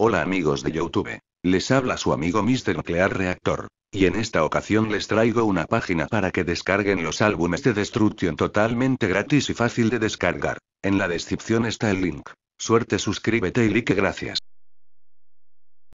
Hola amigos de YouTube. Les habla su amigo Mr. Nuclear Reactor. Y en esta ocasión les traigo una página para que descarguen los álbumes de Destruction totalmente gratis y fácil de descargar. En la descripción está el link. Suerte suscríbete y like gracias.